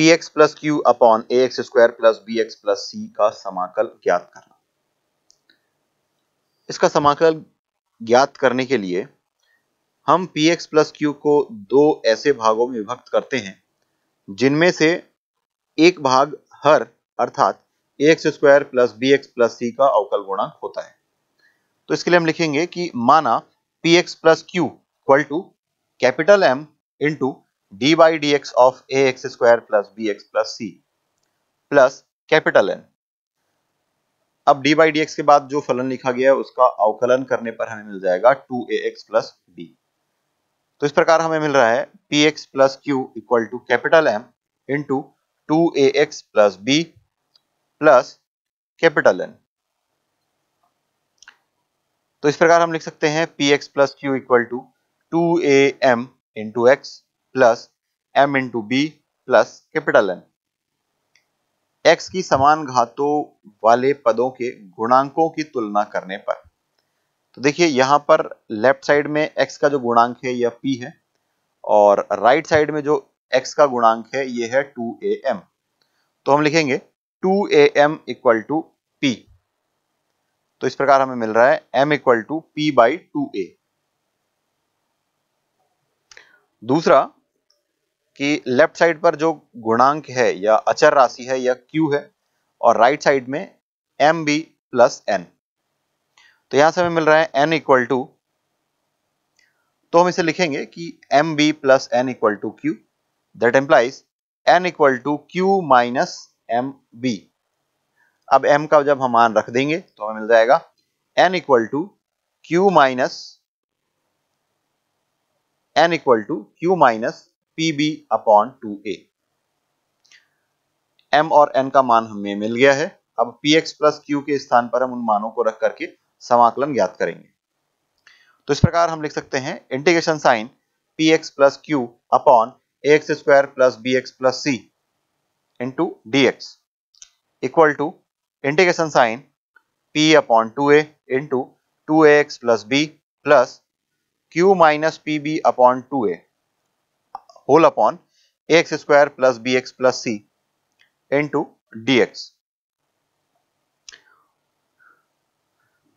P x plus Q upon ए x square plus B x plus सी का समाकल ज्ञात करना इसका समाकल ज्ञात करने के लिए हम पी एक्स प्लस क्यू को दो ऐसे भागों में विभक्त करते हैं जिनमें से एक भाग हर अर्थात A x square plus B x plus सी का अवकल गुणांक होता है तो इसके लिए हम लिखेंगे कि माना P x plus Q equal to capital M into D by D x of A x square plus B x plus C plus capital N अब डी बाई डी एक्स के बाद जो फलन लिखा गया है उसका अवकलन करने पर हमें मिल जाएगा टू ए एक्स प्लस बी तो इस प्रकार हमें मिल रहा है P x plus Q equal to capital M into two A x plus B plus capital N तो इस प्रकार हम लिख सकते हैं P x plus Q equal to two A M into x plus M into B plus capital N X की समान घातों वाले पदों के गुणांकों की तुलना करने पर तो देखिए यहां पर लेफ्ट साइड में एक्स का जो गुणांक है यह पी है और राइट साइड में जो एक्स का गुणांक है यह है टू ए एम तो हम लिखेंगे two A M equal to P तो इस प्रकार हमें मिल रहा है M equal to P by two A दूसरा कि लेफ्ट साइड पर जो गुणांक है या अचर राशि है या क्यू है और राइट right साइड में एम बी प्लस एन तो यहां से हमें मिल रहा है एन इक्वल टू तो हम इसे लिखेंगे कि M B plus N equal to Q that implies N equal to Q minus M B अब m का जब हम मान रख देंगे तो हमें मिल जाएगा n equal to Q minus N equal to Q minus P B upon two A M और एन का मान हमें मिल गया है अब पी एक्स प्लस क्यू के स्थान पर हम उन मानों को रख करके समाकलन ज्ञात करेंगे तो इस प्रकार हम लिख सकते हैं integration sign P x plus Q upon A x square plus B x plus C into D x equal to integration sign p upon two A into two A x plus B plus Q minus P B upon two A whole upon A x square plus B x plus C two D X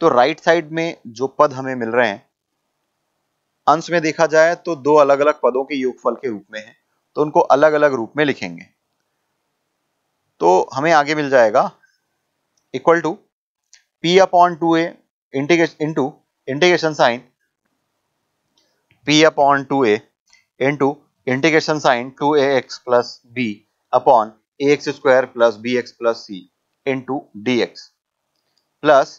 तो right side में जो पद हमें मिल रहे हैं अंश में देखा जाए तो दो अलग अलग पदों के योगफल के रूप में है तो उनको अलग अलग रूप में लिखेंगे तो हमें आगे मिल जाएगा equal to P upon two A integration into integration sign P upon two A into integration sign two x plus B upon A x square plus B x plus C into D x plus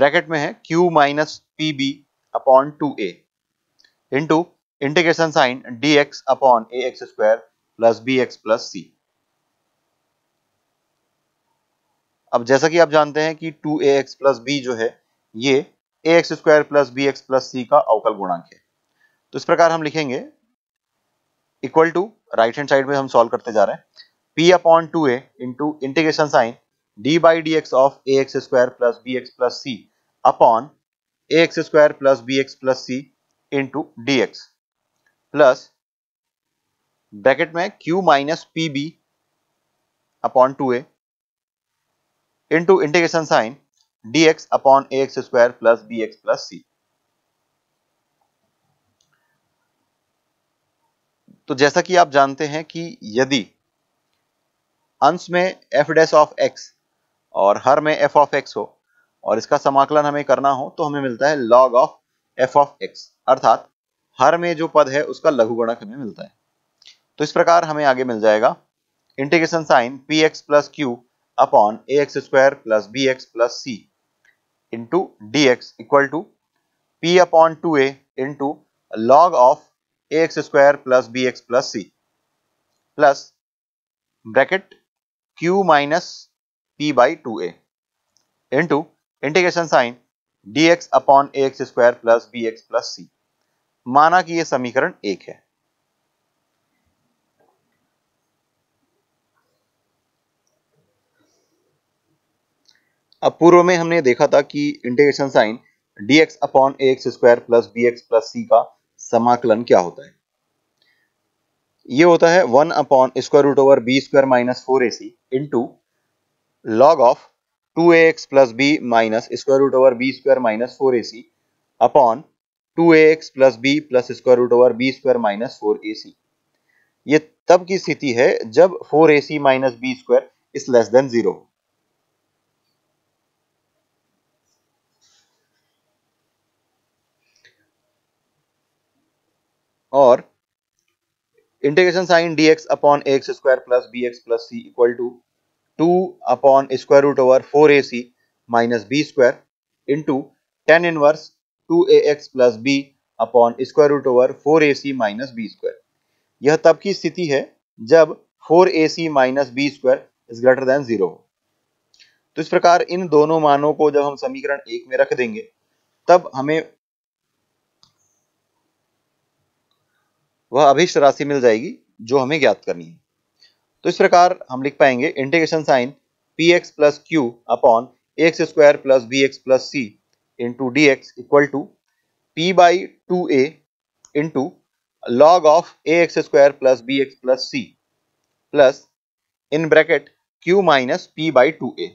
bracket में है Q minus P B upon two ए into integration sign D x upon ए x square plus B x plus C अब जैसा कि आप जानते हैं कि to A x plus b जो है ये a x square plus B x plus सी का अवकल गुणांक है तो इस प्रकार हम लिखेंगे equal to right hand side में हम सॉल्व करते जा रहे हैं p upon two A into integration sign d by D x of A x square plus B x plus c upon A x square plus B x plus C into D x plus bracket में q minus P B upon two ए into integration sign D x upon ए x square plus B x plus सी तो जैसा कि आप जानते हैं कि यदि अंश में एफ डैश ऑफ एक्स और हर में एफ ऑफ एक्स हो और इसका समाकलन हमें करना हो तो हमें मिलता है log of f of x अर्थात हर में जो पद है उसका लघुगणक हमें मिलता है तो इस प्रकार हमें आगे मिल जाएगा integration sign P x plus Q upon A x square plus B x plus C into D x equal to P upon two A into log of x square plus B x plus C plus bracket q minus p by two A into integration sign D x upon A x square plus B x plus c माना कि यह समीकरण एक है अब पूर्व में हमने देखा था कि integration sign D x upon ए x square plus B x plus सी का समाकलन क्या होता है ये होता है one upon square root over b square minus four a c into log of two A x plus b minus square root over b square minus four a c upon two A x plus B plus square root over b square minus four a सी ये तब की स्थिति है जब four a c minus b square is less than zero हो और integration sign D x upon x square plus B x plus c equal to two upon square root over four a c minus b square into tan inverse two A x plus B upon square root over four a c minus b square यह तब की स्थिति है जब four a c minus b square is greater than zero हो तो इस प्रकार इन दोनों मानों को जब हम समीकरण एक में रख देंगे तब हमें वह अभिष्ट राशि मिल जाएगी जो हमें ज्ञात करनी है तो इस प्रकार हम लिख पाएंगे integration sign P x plus Q upon x square plus B x plus C into D x equal to P by two A into log of A x square plus B x plus C plus in bracket q minus p by two A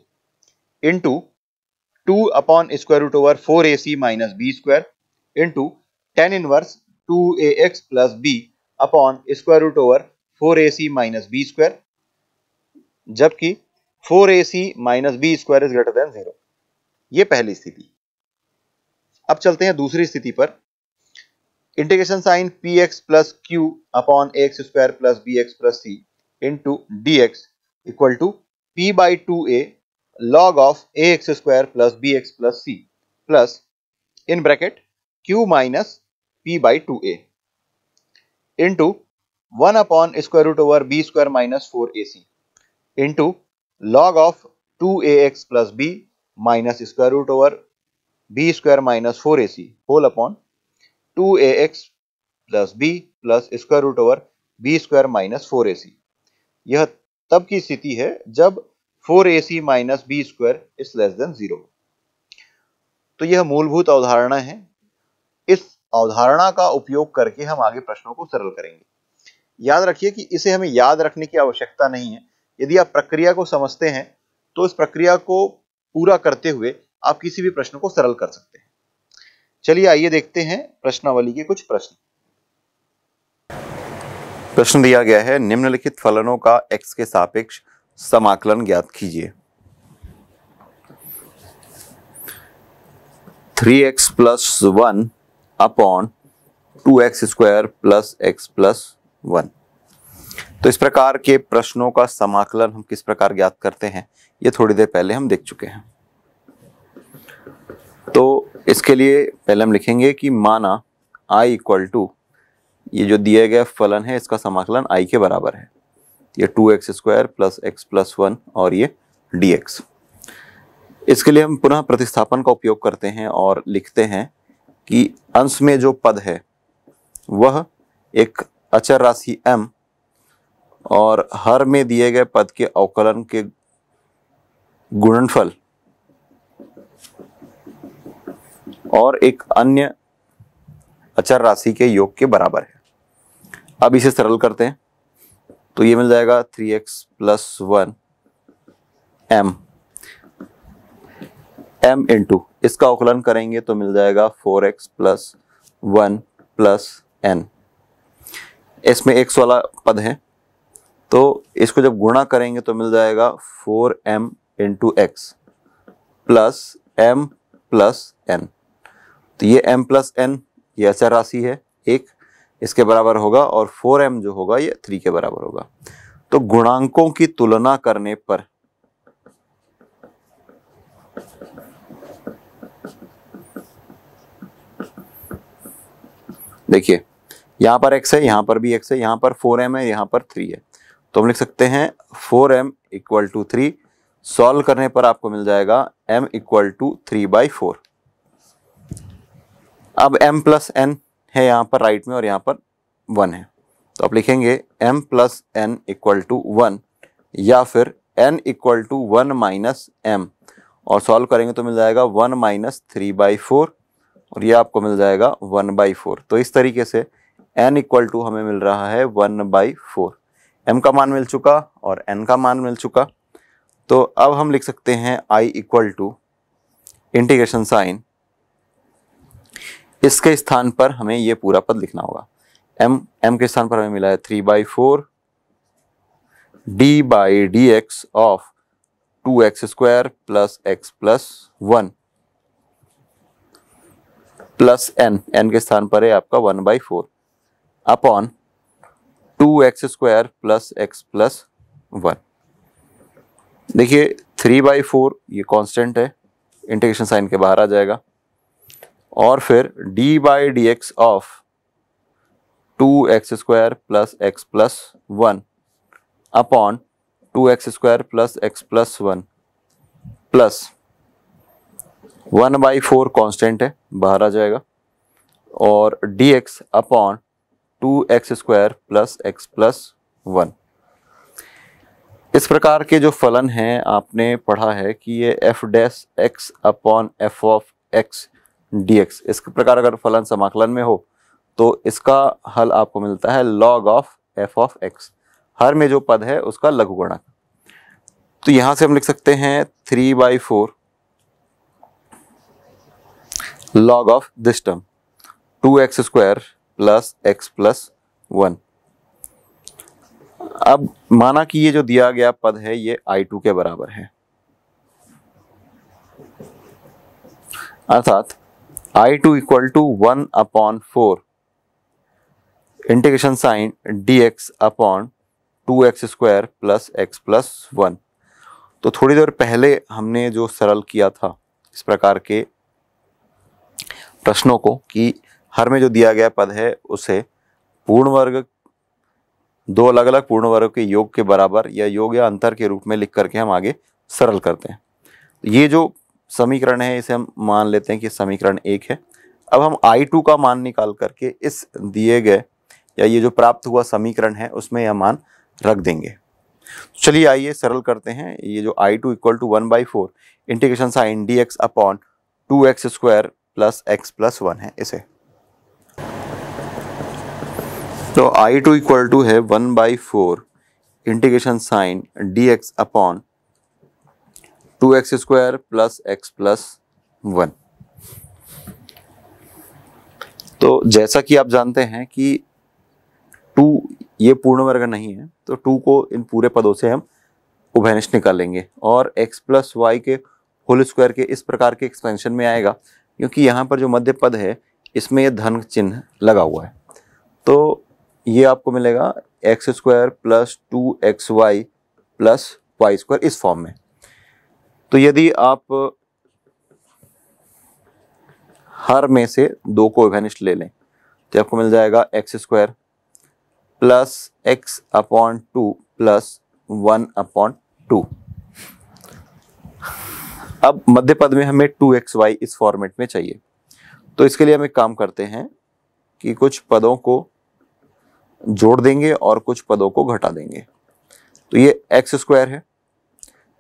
into two upon square root over four a c minus b square into tan inverse two A x plus B upon square root over four a c minus b square जबकि four a c minus b square is greater than zero ये पहली स्थिति अब चलते हैं दूसरी स्थिति पर integration sign P x plus Q upon x square plus B x plus C into D x equal to P by two a log a x square plus B x plus C plus in bracket q minus p by 2a into 1 upon square root over b square minus 4ac into log of 2ax plus b minus square root over b square minus 4ac whole upon 2ax plus b plus square root over b square minus 4ac यह तब की स्थिति है जब 4ac minus b square is less than zero तो यह मूलभूत अवधारणा है इस अवधारणा का उपयोग करके हम आगे प्रश्नों को सरल करेंगे याद रखिए कि इसे हमें याद रखने की आवश्यकता नहीं है यदि आप प्रक्रिया को समझते हैं तो इस प्रक्रिया को पूरा करते हुए आप किसी भी प्रश्न को सरल कर सकते हैं चलिए आइए देखते हैं प्रश्नावली के कुछ प्रश्न प्रश्न दिया गया है निम्नलिखित फलनों का x के सापेक्ष समाकलन ज्ञात कीजिए 3x x plus one upon two x square plus x plus one तो इस प्रकार के प्रश्नों का समाकलन हम किस प्रकार ज्ञात करते हैं ये थोड़ी देर पहले हम देख चुके हैं तो इसके लिए पहले हम लिखेंगे कि माना i इक्वल टू ये जो दिया गया फलन है इसका समाकलन i के बराबर है ये two x square plus x plus one और ये dx इसके लिए हम पुनः प्रतिस्थापन का उपयोग करते हैं और लिखते हैं कि अंश में जो पद है वह एक अचर राशि एम और हर में दिए गए पद के अवकलन के गुणनफल और एक अन्य अचर राशि के योग के बराबर है अब इसे सरल करते हैं तो ये मिल जाएगा three x plus one m m into इसका आकलन करेंगे तो मिल जाएगा four x plus one plus n इसमें एक्स वाला पद है तो इसको जब गुणा करेंगे तो मिल जाएगा four m into x plus m plus N तो ये एम प्लस एन ये ऐसा राशि है एक इसके बराबर होगा और फोर एम जो होगा ये थ्री के बराबर होगा तो गुणांकों की तुलना करने पर देखिए यहाँ पर एक्स है यहाँ पर भी एक्स है यहाँ पर फोर एम है यहाँ पर थ्री है तो हम लिख सकते हैं four m equal to three solve करने पर आपको मिल जाएगा m equal to three by four अब m प्लस एन है यहाँ पर राइट में और यहाँ पर वन है तो आप लिखेंगे m plus N equal to one या फिर n equal to one minus m और सॉल्व करेंगे तो मिल जाएगा one minus three by four और ये आपको मिल जाएगा वन बाई फोर तो इस तरीके से एन इक्वल टू हमें मिल रहा है वन बाई फोर एम का मान मिल चुका और एन का मान मिल चुका तो अब हम लिख सकते हैं I equal to integration sign इसके स्थान पर हमें ये पूरा पद लिखना होगा एम एम के स्थान पर हमें मिला है three by four d by D x of two x square plus x plus one plus n n के स्थान पर है आपका one by four upon two x square plus x plus one देखिए थ्री बाई फोर ये constant है integration sign के बाहर आ जाएगा और फिर d by D x of two x square plus x plus one upon two x square plus x plus one plus one by four constant है बाहर आ जाएगा और d x upon two x square plus x plus one इस प्रकार के जो फलन हैं आपने पढ़ा है कि ये f dash x upon f of x d x इस प्रकार अगर फलन समाकलन में हो तो इसका हल आपको मिलता है log of f of x हर में जो पद है उसका लघुगणक तो यहाँ से हम लिख सकते हैं three by four log of this term 2x square plus x plus 1 अब माना कि ये जो दिया गया पद है ये I2 के बराबर है अर्थात I2 two equal to one upon four integration sign dx upon two x square plus x plus one तो थोड़ी देर पहले हमने जो सरल किया था इस प्रकार के प्रश्नों को कि हर में जो दिया गया पद है उसे पूर्ण वर्ग दो अलग अलग पूर्ण वर्ग के योग के बराबर या योग या अंतर के रूप में लिख करके हम आगे सरल करते हैं ये जो समीकरण है इसे हम मान लेते हैं कि समीकरण एक है अब हम आई टू का मान निकाल करके इस दिए गए या ये जो प्राप्त हुआ समीकरण है उसमें यह मान रख देंगे चलिए आइए सरल करते हैं ये जो I two equal to one by four integration sign D x upon two x square plus x plus one है इसे तो आई टू इक्वल टू है one by four integration sign D x upon two x square plus x plus one तो जैसा कि आप जानते हैं कि टू ये पूर्ण वर्ग नहीं है तो टू को इन पूरे पदों से हम उभयनिष्ठ निकालेंगे और एक्स प्लस वाई के होल स्क्वायर के इस प्रकार के एक्सपेंशन में आएगा क्योंकि यहाँ पर जो मध्य पद है इसमें ये धन चिन्ह लगा हुआ है तो ये आपको मिलेगा x square plus two x y plus y square इस फॉर्म में तो यदि आप हर में से दो को विभनिष्ट ले लें तो आपको मिल जाएगा x square plus x upon two plus one upon two अब मध्य पद में हमें टू एक्स वाई इस फॉर्मेट में चाहिए तो इसके लिए हम एक काम करते हैं कि कुछ पदों को जोड़ देंगे और कुछ पदों को घटा देंगे तो ये एक्स स्क्वायर है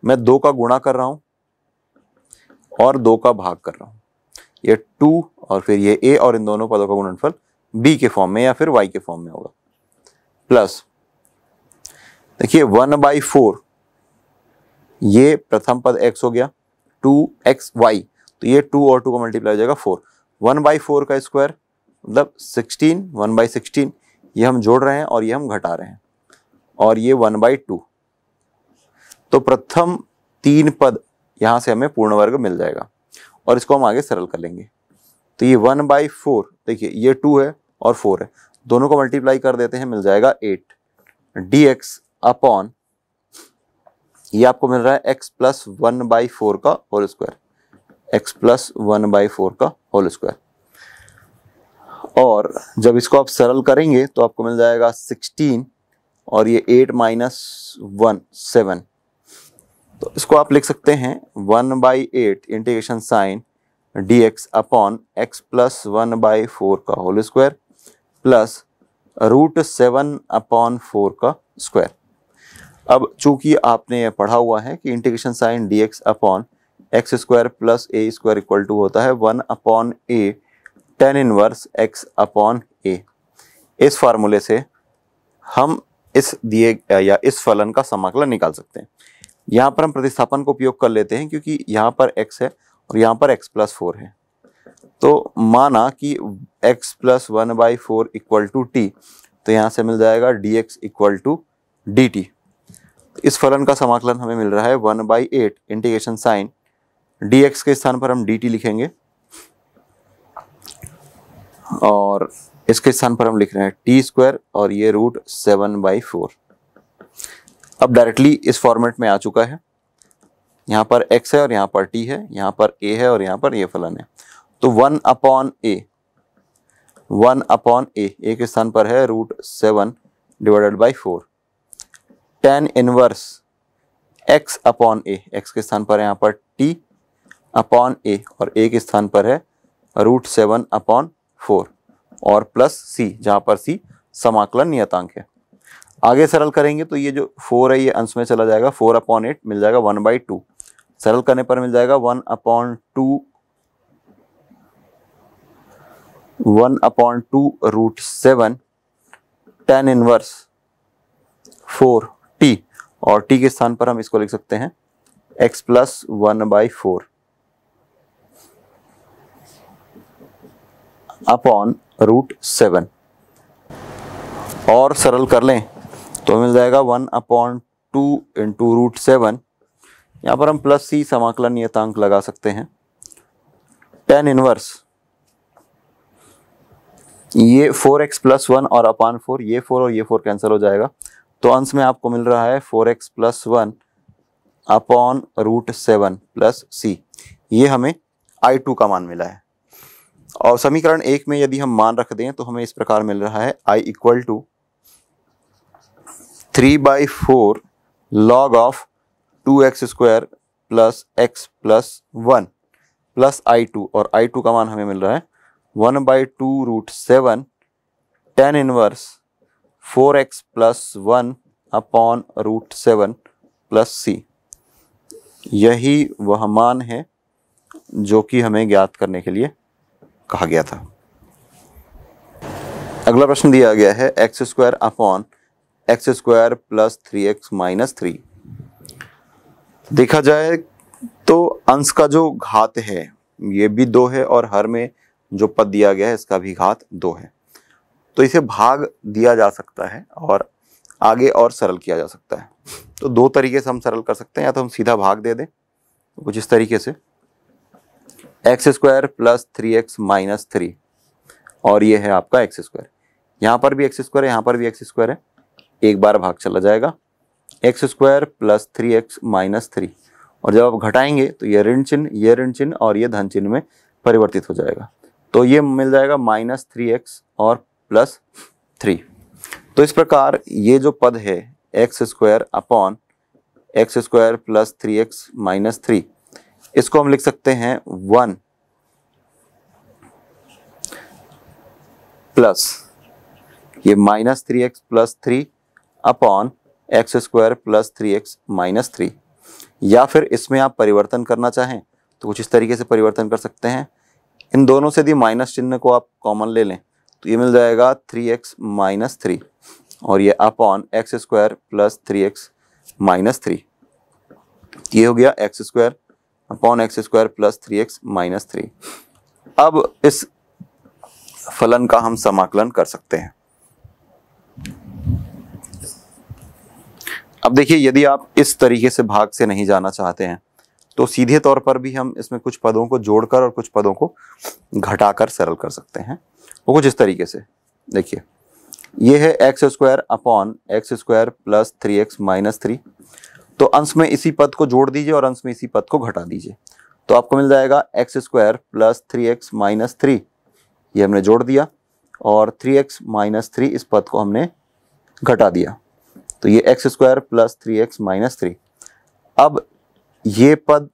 मैं दो का गुणा कर रहा हूं और दो का भाग कर रहा हूं ये टू और फिर ये ए और इन दोनों पदों का गुणनफल बी के फॉर्म में या फिर वाई के फॉर्म में होगा प्लस देखिए वन बाई फोर ये प्रथम पद एक्स हो गया टू एक्स वाई तो ये टू और टू का मल्टीप्लाई हो जाएगा फोर वन बाई फोर का स्क्वायर मतलब सिक्सटीन वन बाई सिक्सटीन ये हम जोड़ रहे हैं और ये हम घटा रहे हैं और ये वन बाई टू तो प्रथम तीन पद यहाँ से हमें पूर्ण वर्ग मिल जाएगा और इसको हम आगे सरल कर लेंगे तो ये वन बाई फोर देखिए ये टू है और फोर है दोनों को मल्टीप्लाई कर देते हैं मिल जाएगा एट डी एक्स अपॉन ये आपको मिल रहा है x plus one by four का whole square x plus one by four का होल स्क्वायर और जब इसको आप सरल करेंगे तो आपको मिल जाएगा सिक्सटीन और ये एट माइनस वन सेवन तो इसको आप लिख सकते हैं one by eight integration sign D x upon x plus one by four का whole square plus root seven upon four का स्क्वायर अब चूंकि आपने यह पढ़ा हुआ है कि integration sign D x upon x square plus a square equal to होता है one upon a tan inverse x upon a इस फार्मूले से हम इस दिए या इस फलन का समाकलन निकाल सकते हैं यहाँ पर हम प्रतिस्थापन को उपयोग कर लेते हैं क्योंकि यहाँ पर x है और यहाँ पर x प्लस फोर है तो माना कि x plus one by four equal to t तो यहाँ से मिल जाएगा dx x equal to d t इस फलन का समाकलन हमें मिल रहा है one by eight integration sign D x के स्थान पर हम डी टी लिखेंगे और इसके स्थान पर हम लिख रहे हैं टी स्क्वायर और ये रूट सेवन बाई फोर अब डायरेक्टली इस फॉर्मेट में आ चुका है यहाँ पर x है और यहाँ पर t है यहाँ पर a है और यहाँ पर ये फलन है तो one upon a one upon a एक स्थान पर है root seven divided by four tan inverse x upon A x के स्थान पर है यहाँ पर टी अपॉन ए और ए के स्थान पर है रूट सेवन अपॉन फोर और प्लस सी जहाँ पर सी समाकलन नियतांक है आगे सरल करेंगे तो ये जो फोर है ये अंश में चला जाएगा फोर अपॉन एट मिल जाएगा वन बाई टू सरल करने पर मिल जाएगा one upon two one upon two root seven tan inverse four t और टी के स्थान पर हम इसको लिख सकते हैं x plus one by four upon root seven और सरल कर लें तो मिल जाएगा one upon two into root seven यहाँ पर हम प्लस सी समाकलन नियतांक लगा सकते हैं टेन इनवर्स ये फोर एक्स प्लस वन और अपान फोर ये फोर और ये फोर कैंसिल हो जाएगा तो अंश में आपको मिल रहा है four x plus one upon root seven plus C ये हमें आई टू का मान मिला है और समीकरण एक में यदि हम मान रख दें तो हमें इस प्रकार मिल रहा है I equal to three by four log of two x square plus x plus one plus I two और आई टू का मान हमें मिल रहा है one by two root seven tan inverse four x plus one upon root seven plus C यही वह मान है जो कि हमें ज्ञात करने के लिए कहा गया था अगला प्रश्न दिया गया है x square upon x square plus three x minus three देखा जाए तो अंश का जो घात है ये भी दो है और हर में जो पद दिया गया है इसका भी घात दो है तो इसे भाग दिया जा सकता है और आगे और सरल किया जा सकता है तो दो तरीके से हम सरल कर सकते हैं या तो हम सीधा भाग दे दें कुछ इस तरीके से x square plus three x minus three और ये है आपका एक्स स्क्वायर यहाँ पर भी एक्स स्क्वायर है यहाँ पर भी एक्स स्क्वायर है एक बार भाग चला जाएगा x square plus three x minus three और जब आप घटाएंगे तो ये ऋण चिन्ह ये ऋण चिन्ह और ये धन चिन्ह में परिवर्तित हो जाएगा तो ये मिल जाएगा माइनस थ्री एक्स और प्लस थ्री तो इस प्रकार ये जो पद है x square upon x square plus three x minus three इसको हम लिख सकते हैं वन प्लस ये minus three x plus three upon x square plus three x minus three या फिर इसमें आप परिवर्तन करना चाहें तो कुछ इस तरीके से परिवर्तन कर सकते हैं इन दोनों से यदि माइनस चिन्ह को आप कॉमन ले लें तो ये मिल जाएगा थ्री एक्स माइनस थ्री और ये upon x square plus three x minus three ये हो गया x square upon x square plus three x minus three अब इस फलन का हम समाकलन कर सकते हैं अब देखिए यदि आप इस तरीके से भाग से नहीं जाना चाहते हैं तो सीधे तौर पर भी हम इसमें कुछ पदों को जोड़कर और कुछ पदों को घटाकर सरल कर सकते हैं वो कुछ इस तरीके से देखिए ये है x square upon x square plus three x minus three तो अंश में इसी पद को जोड़ दीजिए और अंश में इसी पद को घटा दीजिए तो आपको मिल जाएगा x square plus three x minus three ये हमने जोड़ दिया और थ्री एक्स माइनस थ्री इस पद को हमने घटा दिया तो ये x square plus three x minus three अब ये पद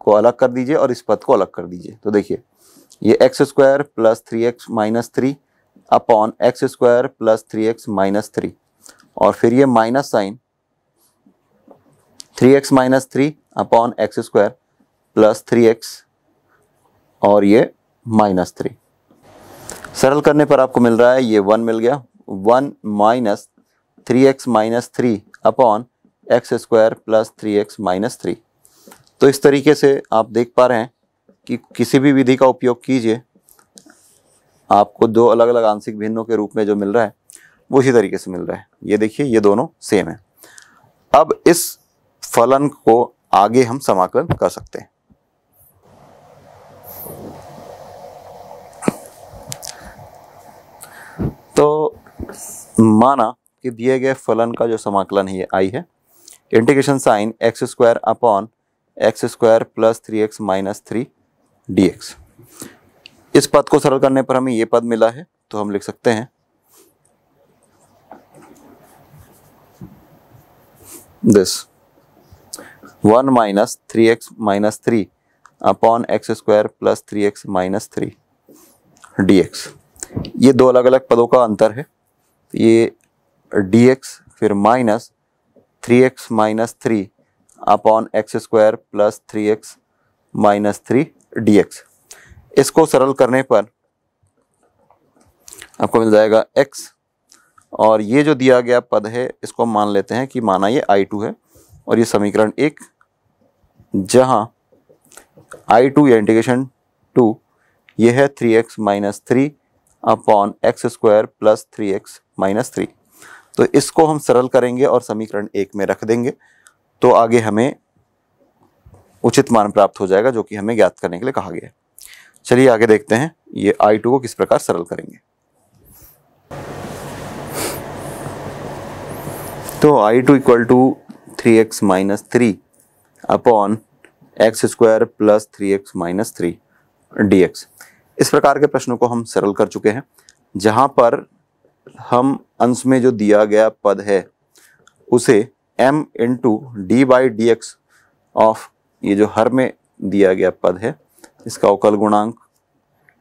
को अलग कर दीजिए और इस पद को अलग कर दीजिए तो देखिए ये x square plus three x minus three upon x square plus three x minus three और फिर ये minus sign three x minus three upon x square plus three x और ये माइनस थ्री सरल करने पर आपको मिल रहा है ये वन मिल गया one minus three x minus three upon x square plus three x minus three तो इस तरीके से आप देख पा रहे हैं कि किसी भी विधि का उपयोग कीजिए आपको दो अलग अलग आंशिक भिन्नों के रूप में जो मिल रहा है वो इसी तरीके से मिल रहा है ये देखिए ये दोनों सेम है अब इस फलन को आगे हम समाकलन कर सकते हैं तो माना कि दिए गए फलन का जो समाकलन है आई है integration sign x square upon x square plus three x minus three dx इस पद को सरल करने पर हमें ये पद मिला है तो हम लिख सकते हैं this one minus three x minus three upon x square plus three x minus three d x ये दो अलग अलग पदों का अंतर है ये डी एक्स फिर minus three x minus three upon x square plus three x minus three dx इसको सरल करने पर आपको मिल जाएगा x और ये जो दिया गया पद है इसको मान लेते हैं कि माना ये I2 है और ये समीकरण एक जहाँ I2 या इंटीग्रेशन टू ये है 3x x minus three upon x square plus three x minus three तो इसको हम सरल करेंगे और समीकरण एक में रख देंगे तो आगे हमें उचित मान प्राप्त हो जाएगा जो कि हमें ज्ञात करने के लिए कहा गया है चलिए आगे देखते हैं ये आई टू को किस प्रकार सरल करेंगे तो I two equal to three x minus three upon x square plus three x minus three d x इस प्रकार के प्रश्नों को हम सरल कर चुके हैं जहां पर हम अंश में जो दिया गया पद है उसे m into D by D x of ये जो हर में दिया गया पद है इसका अवकल गुणांक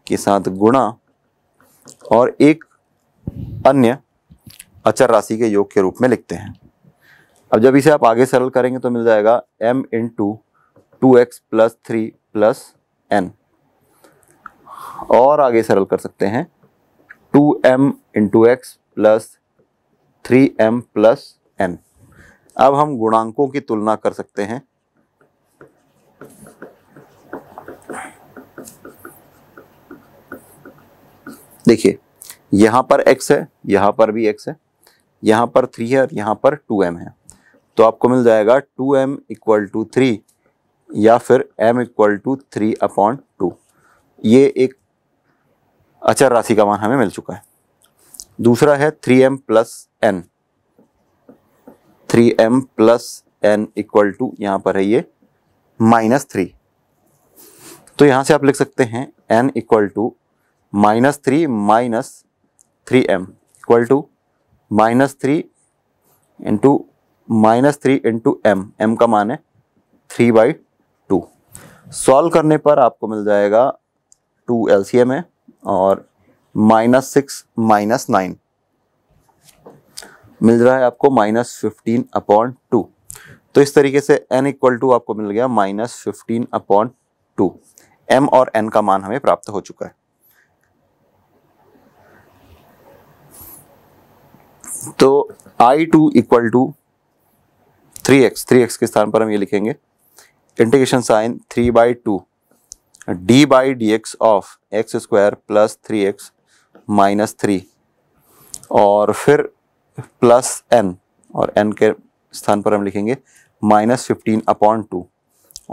के साथ गुणा और एक अन्य अचर राशि के योग के रूप में लिखते हैं अब जब इसे आप आगे सरल करेंगे तो मिल जाएगा m into two x plus three plus n और आगे सरल कर सकते हैं two m into x plus three m plus n अब हम गुणांकों की तुलना कर सकते हैं देखिए यहां पर x है यहां पर भी x है यहां पर थ्री है और यहां पर टू एम है तो आपको मिल जाएगा two m equal to three या फिर m equal to three upon two ये एक अचर राशि का मान हमें मिल चुका है दूसरा है three m plus n three m plus N equal to यहां पर है ये माइनस थ्री तो यहाँ से आप लिख सकते हैं n equal to minus three minus three m equal to minus three into minus three into m m का मान है थ्री बाई टू सॉल्व करने पर आपको मिल जाएगा टू एल सी एम है और माइनस सिक्स माइनस नाइन मिल रहा है आपको माइनस फिफ्टीन अपॉन टू तो इस तरीके से एन इक्वल टू आपको मिल गया minus fifteen upon two m और एन का मान हमें प्राप्त हो चुका है तो I two equal to three x three x के स्थान पर हम ये लिखेंगे integration sign three by two d by D x of x square plus three x minus three और फिर प्लस एन और एन के स्थान पर हम लिखेंगे माइनस फिफ्टीन अपॉन टू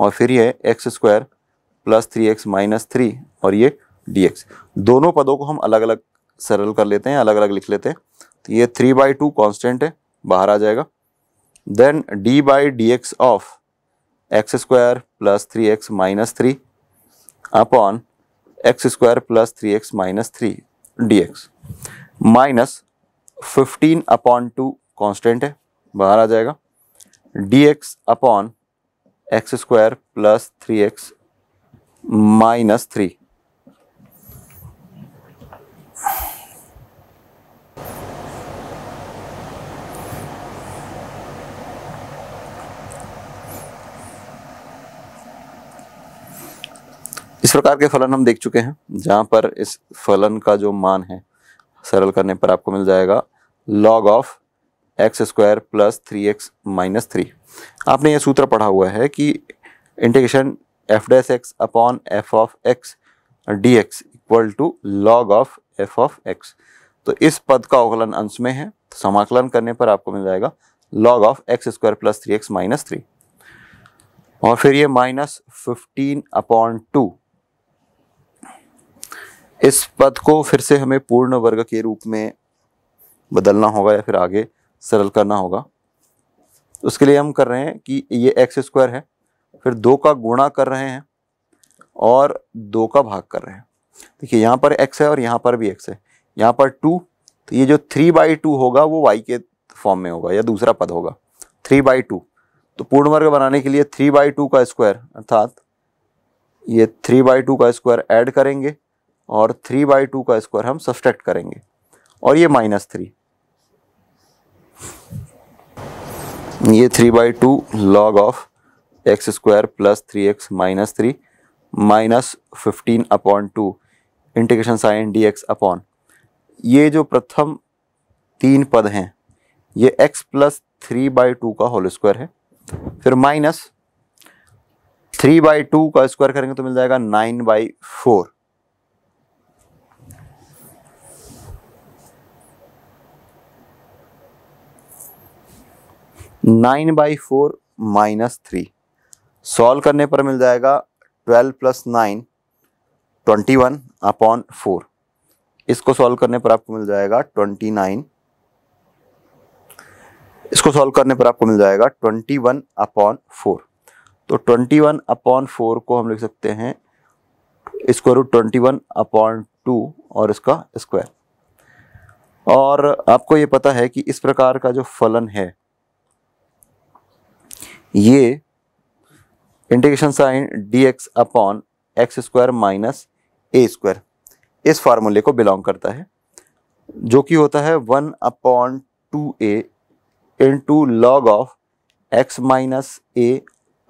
और फिर ये x square plus three x minus three और ये डी दोनों पदों को हम अलग अलग सरल कर लेते हैं अलग अलग लिख लेते हैं तो ये थ्री बाई टू कॉन्स्टेंट है बाहर आ जाएगा then d by D x of x square plus three x minus three upon x square plus three x minus three d x minus fifteen upon two constant है बाहर आ जाएगा d x upon x square plus three x minus three इस प्रकार के फलन हम देख चुके हैं जहां पर इस फलन का जो मान है सरल करने पर आपको मिल जाएगा log of x square plus three x minus three आपने यह सूत्र पढ़ा हुआ है कि integration f dash x upon f of x d x equal to log of f of x तो इस पद का अवकलन अंश में है तो समाकलन करने पर आपको मिल जाएगा log of x square plus three x minus three और फिर ये माइनस फिफ्टीन अपॉन टू इस पद को फिर से हमें पूर्ण वर्ग के रूप में बदलना होगा या फिर आगे सरल करना होगा उसके लिए हम कर रहे हैं कि ये एक्स स्क्वायर है फिर दो का गुणा कर रहे हैं और दो का भाग कर रहे हैं देखिए यहाँ पर एक्स है और यहाँ पर भी एक्स है यहाँ पर टू तो ये जो थ्री बाई टू होगा वो वाई के फॉर्म में होगा या दूसरा पद होगा थ्री बाई टू तो पूर्ण वर्ग बनाने के लिए थ्री बाई टू का स्क्वायर अर्थात ये थ्री बाई टू का स्क्वायर ऐड करेंगे और थ्री बाई टू का स्क्वायर हम सब्सट्रैक्ट करेंगे और ये माइनस थ्री ये three by two log of x square plus three x minus three minus fifteen upon two integration sign D x upon ये जो प्रथम तीन पद हैं ये x plus three by two का होल स्क्वायर है फिर माइनस थ्री बाई टू का स्क्वायर करेंगे तो मिल जाएगा nine by four nine by four minus three solve करने पर मिल जाएगा twelve plus nine twenty one upon four इसको सॉल्व करने पर आपको मिल जाएगा ट्वेंटी नाइन इसको सॉल्व करने पर आपको मिल जाएगा ट्वेंटी वन अपॉन फोर तो ट्वेंटी वन अपॉन फोर को हम लिख सकते हैं इसको root twenty one upon two और इसका स्क्वायर और आपको ये पता है कि इस प्रकार का जो फलन है ये integration sign D x upon x square minus a square इस फार्मूले को बिलोंग करता है जो कि होता है one upon two a into log of x minus a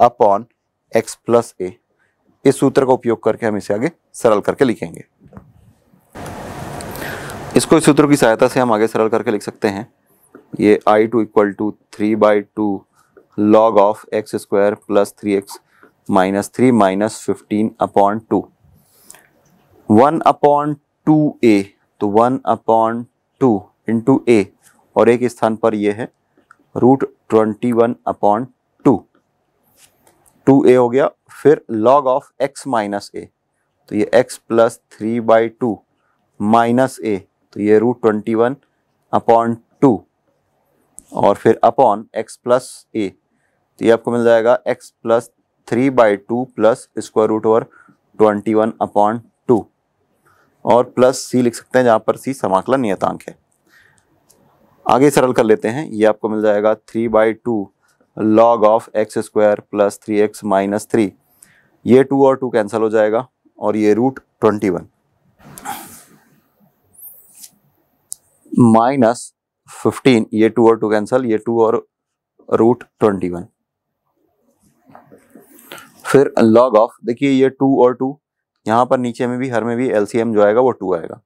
upon x plus a इस सूत्र का उपयोग करके हम इसे आगे सरल करके लिखेंगे इसको इस सूत्र की सहायता से हम आगे सरल करके लिख सकते हैं ये I two equal to three by two log of x square plus three x minus three minus fifteen upon two one upon two a तो one upon two into a और एक स्थान पर यह है root twenty one upon two two a हो गया फिर log of x minus a तो ये x plus three by two minus a तो ये root twenty one upon two और फिर अपॉन एक्स प्लस ए तो ये आपको मिल जाएगा x plus three by two plus square root over twenty one upon two और प्लस c लिख सकते हैं जहां पर c समाकलन नियतांक है आगे सरल कर लेते हैं ये आपको मिल जाएगा three by two log of x square plus three x minus three ये टू और टू कैंसिल हो जाएगा और ये root twenty one minus fifteen ये टू और टू कैंसिल ये टू और रूट ट्वेंटी वन फिर लॉग ऑफ देखिए ये टू और टू यहाँ पर नीचे में भी हर में भी एल जो आएगा वो टू आएगा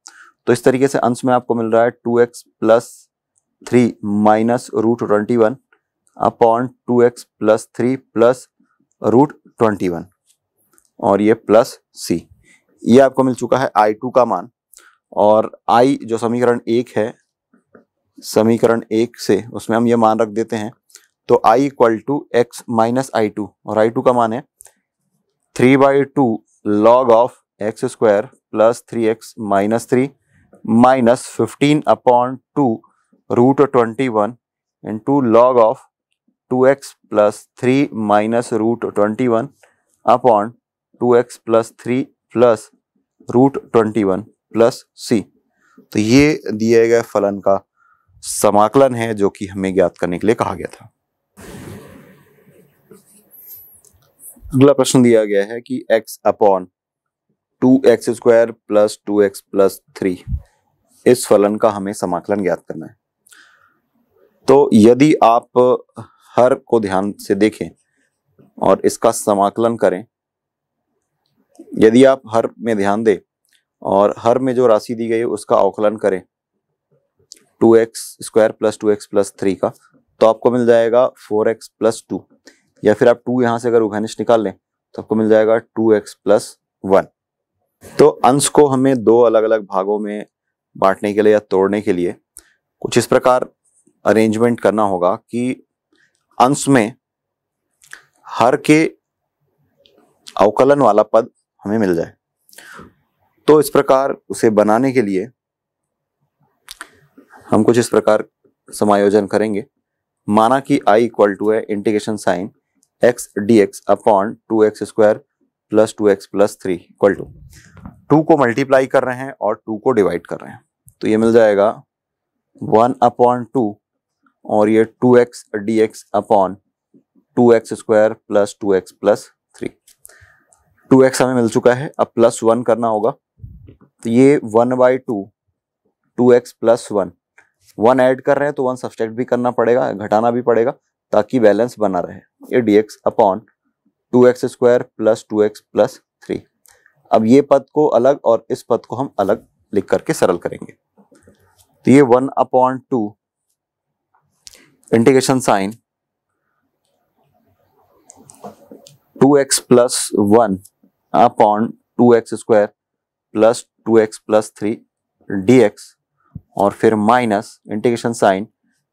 तो इस तरीके से अंश में आपको मिल रहा है two x plus three minus root twenty one upon two x plus three plus root twenty one और ये प्लस सी ये आपको मिल चुका है आई टू का मान और आई जो समीकरण एक है समीकरण एक से उसमें हम ये मान रख देते हैं तो I equal to x minus I two और आई टू का मान है three by two log of x square plus three x minus three minus fifteen upon two root twenty one two log of two x plus three minus root twenty one upon two x plus three plus root twenty one plus सी तो ये दिए गए फलन का समाकलन है जो कि हमें ज्ञात करने के लिए कहा गया था अगला प्रश्न दिया गया है कि x upon two x square plus two x plus three इस फलन का हमें समाकलन ज्ञात करना है तो यदि आप हर को ध्यान से देखें और इसका समाकलन करें यदि आप हर में ध्यान दें और हर में जो राशि दी गई है उसका अवकलन करें two x square plus two x plus three का तो आपको मिल जाएगा फोर एक्स प्लस टू या फिर आप टू यहाँ से अगर उघनिश निकाल लें तो आपको मिल जाएगा टू एक्स प्लस वन तो अंश को हमें दो अलग अलग भागों में बांटने के लिए या तोड़ने के लिए कुछ इस प्रकार अरेंजमेंट करना होगा कि अंश में हर के अवकलन वाला पद हमें मिल जाए तो इस प्रकार उसे बनाने के लिए हम कुछ इस प्रकार समायोजन करेंगे माना कि i इक्वल टू है integration sign x d x upon two x square plus two x plus three equal to two को मल्टीप्लाई कर रहे हैं और टू को डिवाइड कर रहे हैं तो ये मिल जाएगा वन अपॉन टू और ये two x d x upon two x square plus two x plus three two x हमें मिल चुका है अब प्लस वन करना होगा तो ये one by two two x plus one one add कर रहे हैं तो वन सब्सट्रैक्ट भी करना पड़ेगा घटाना भी पड़ेगा ताकि बैलेंस बना रहे ये d x upon two x square plus two x plus three अब ये पद को अलग और इस पद को हम अलग लिख करके सरल करेंगे तो ये one upon two integration sign two x plus one upon two x square plus two x plus three d x और फिर minus integration sign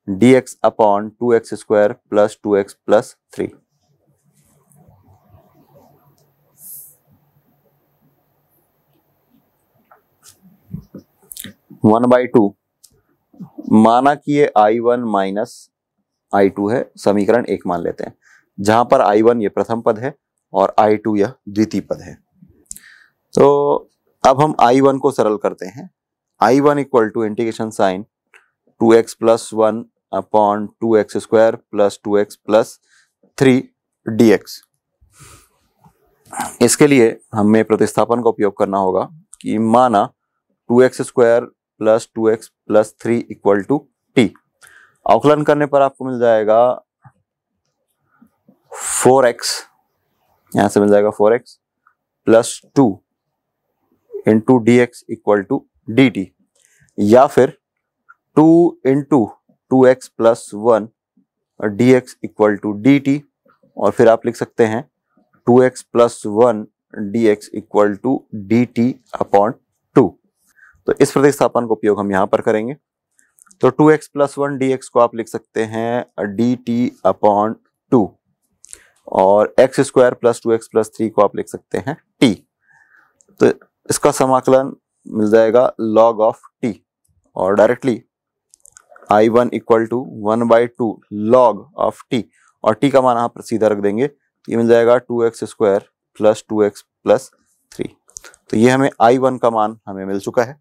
D x upon two x square plus two x plus three one by two माना कि ये I one minus I two है समीकरण एक मान लेते हैं जहां पर आई वन ये प्रथम पद है और आई टू यह द्वितीय पद है तो अब हम आई वन को सरल करते हैं I one equal to integration sign two x plus one upon two x square plus two x plus three d x इसके लिए हमें प्रतिस्थापन का उपयोग करना होगा कि माना two x square plus two x plus three equal to t अवकलन करने पर आपको मिल जाएगा फोर एक्स यहां से मिल जाएगा four x plus two into D x equal to d t या फिर two into two x plus one d x equal to d t और फिर आप लिख सकते हैं two x plus one d x equal to d t upon two तो इस प्रतिस्थापन का उपयोग हम यहां पर करेंगे तो two x plus one d x को आप लिख सकते हैं डी टी अपॉन टू और x square plus two x plus three को आप लिख सकते हैं टी तो इसका समाकलन मिल जाएगा लॉग ऑफ टी और directly I one equal to one by two log of t और टी का मान आप पर सीधा रख देंगे तो ये मिल जाएगा two x square plus two x plus three तो ये हमें आई वन का मान हमें मिल चुका है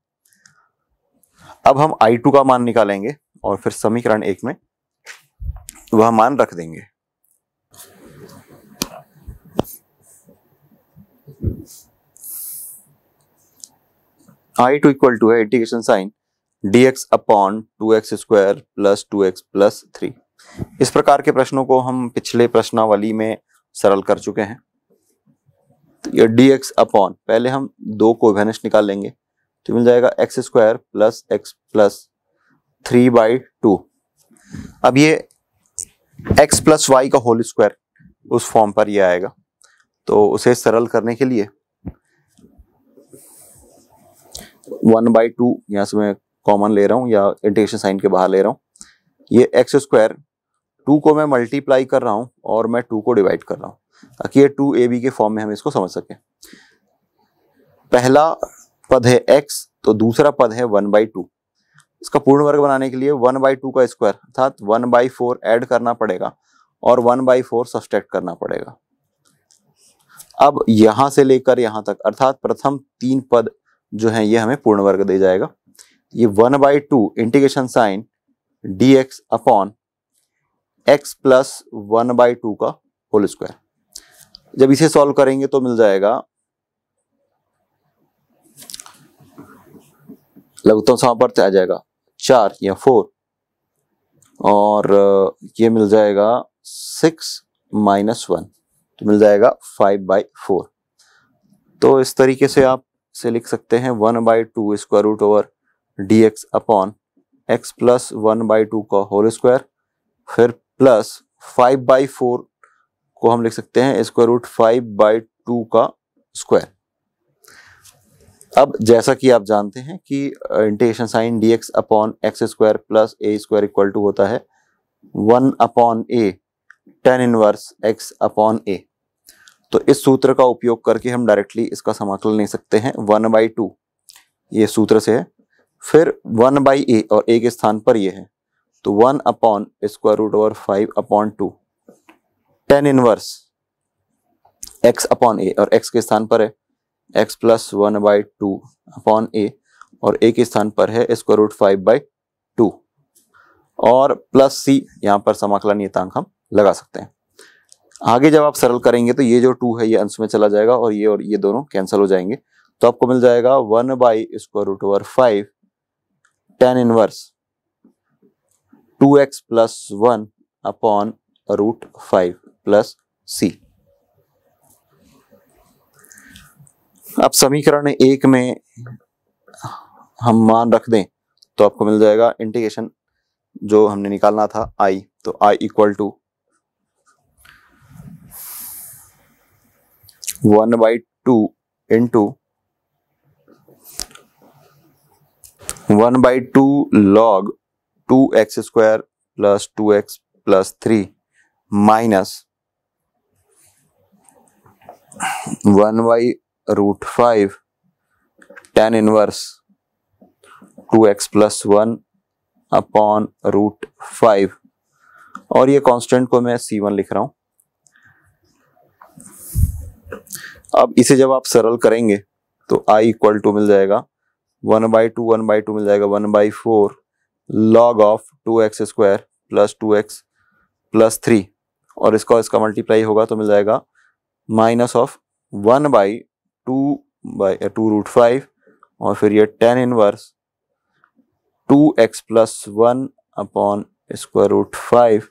अब हम आई टू का मान निकालेंगे और फिर समीकरण एक में वह मान रख देंगे आई टू इक्वल टू है integration sign D x upon two x square plus two x plus three इस प्रकार के प्रश्नों को हम पिछले प्रश्नावली में सरल कर चुके हैं तो डी एक्स अपॉन पहले हम दो को भैनिश निकाल लेंगे तो मिल जाएगा x square plus x plus three by two अब ये एक्स प्लस वाई का होल स्क्वायर उस फॉर्म पर ये आएगा तो उसे सरल करने के लिए वन बाई टू यहां से मैं कॉमन ले रहा हूँ या इंटीग्रेशन साइन के बाहर ले रहा हूँ ये एक्स स्क्वायर टू को मैं मल्टीप्लाई कर रहा हूँ और मैं टू को डिवाइड कर रहा हूँ ताकि ये टू ए बी के फॉर्म में हम इसको समझ सकें पहला पद है एक्स तो दूसरा पद है वन बाई टू इसका पूर्ण वर्ग बनाने के लिए वन बाई टू का स्क्वायर अर्थात वन बाई फोर एड करना पड़ेगा और वन बाई फोर सब्सट्रैक्ट करना पड़ेगा अब यहां से लेकर यहां तक अर्थात प्रथम तीन पद जो है ये हमें पूर्ण वर्ग दे जाएगा ये one by two integration sign D x upon x plus one by two का होल स्क्वायर जब इसे सॉल्व करेंगे तो मिल जाएगा लघुतम पर आ जाएगा चार या फोर और ये मिल जाएगा सिक्स माइनस वन तो मिल जाएगा फाइव बाई फोर तो इस तरीके से आप से लिख सकते हैं one by two square root over d x upon x plus one by two का होल स्क्वायर फिर प्लस फाइव बाई फोर को हम लिख सकते हैं square root five by two का स्क्वायर अब जैसा कि आप जानते हैं कि integration sign D x upon x square plus a square equal to होता है one upon a tan inverse x upon a तो इस सूत्र का उपयोग करके हम डायरेक्टली इसका समाकलन ले सकते हैं वन बाई टू ये सूत्र से है फिर वन बाई ए और ए के स्थान पर ये है तो one upon square root over five upon two tan inverse x upon a और एक्स के स्थान पर है x plus one by two upon a और ए के स्थान पर है square root five by two और प्लस सी यहां पर समाकलन नियतांक हम लगा सकते हैं आगे जब आप सरल करेंगे तो ये जो टू है ये अंश में चला जाएगा और ये और ये दोनों कैंसिल हो जाएंगे तो आपको मिल जाएगा one by square root over five tan inverse 2x plus 1 upon root 5 plus c अब समीकरण एक में हम मान रख दें तो आपको मिल जाएगा इंटीग्रेशन जो हमने निकालना था आई तो I equal to one by two into one by two log two x square plus two x plus three minus one by root five tan inverse two x plus one upon root five और ये constant को मैं सी one लिख रहा हूं अब इसे जब आप सरल करेंगे तो आई इक्वल टू मिल जाएगा one by two one by two मिल जाएगा one by four log of two x square plus two x plus three और इसका इसका मल्टीप्लाई होगा तो मिल जाएगा minus of one by two by two root five और फिर ये tan inverse two x plus one upon square root five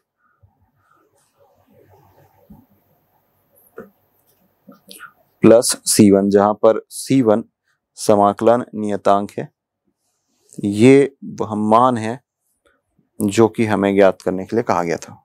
plus c one जहां पर सी वन समाकलन नियतांक है ये हम मान है जो कि हमें ज्ञात करने के लिए कहा गया था